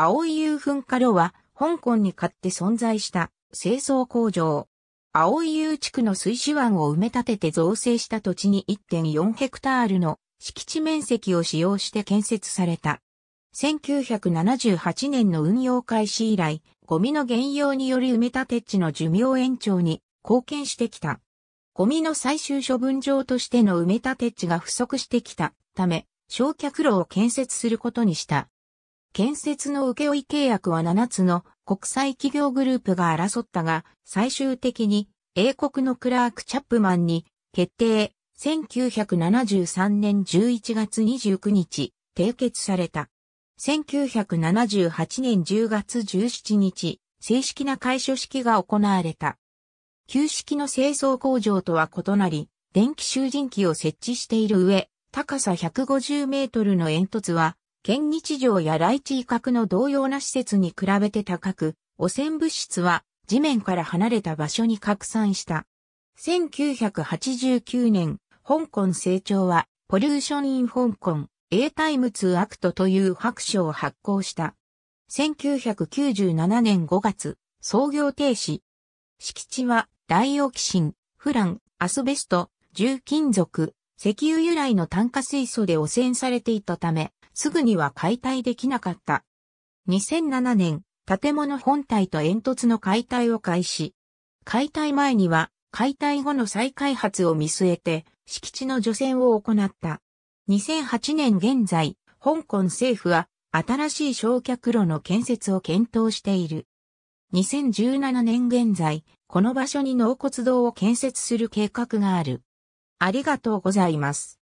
青い油噴火炉は、香港に買って存在した清掃工場。青い油地区の水手湾を埋め立てて造成した土地に1.4ヘクタールの敷地面積を使用して建設された。1978年の運用開始以来、ゴミの減用により埋め立て地の寿命延長に貢献してきた。ゴミの最終処分場としての埋め立て地が不足してきたため、焼却炉を建設することにした。建設の請負契約は7つの国際企業グループが争ったが、最終的に英国のクラーク・チャップマンに決定、1973年11月29日、締結された。1978年10月17日、正式な開所式が行われた。旧式の清掃工場とは異なり、電気集塵機を設置している上、高さ150メートルの煙突は県日城や来地威嚇の同様な施設に比べて高く、汚染物質は地面から離れた場所に拡散した。1989年、香港成長は、ポリューションイン香港、タイムツーアクトという白書を発行した。1997年5月、創業停止。敷地は、ダイオキシン、フラン、アスベスト、重金属、石油由来の炭化水素で汚染されていたため、すぐには解体できなかった。2007年、建物本体と煙突の解体を開始。解体前には、解体後の再開発を見据えて、敷地の除染を行った。2008年現在、香港政府は、新しい焼却炉の建設を検討している。2017年現在、この場所に納骨堂を建設する計画がある。ありがとうございます。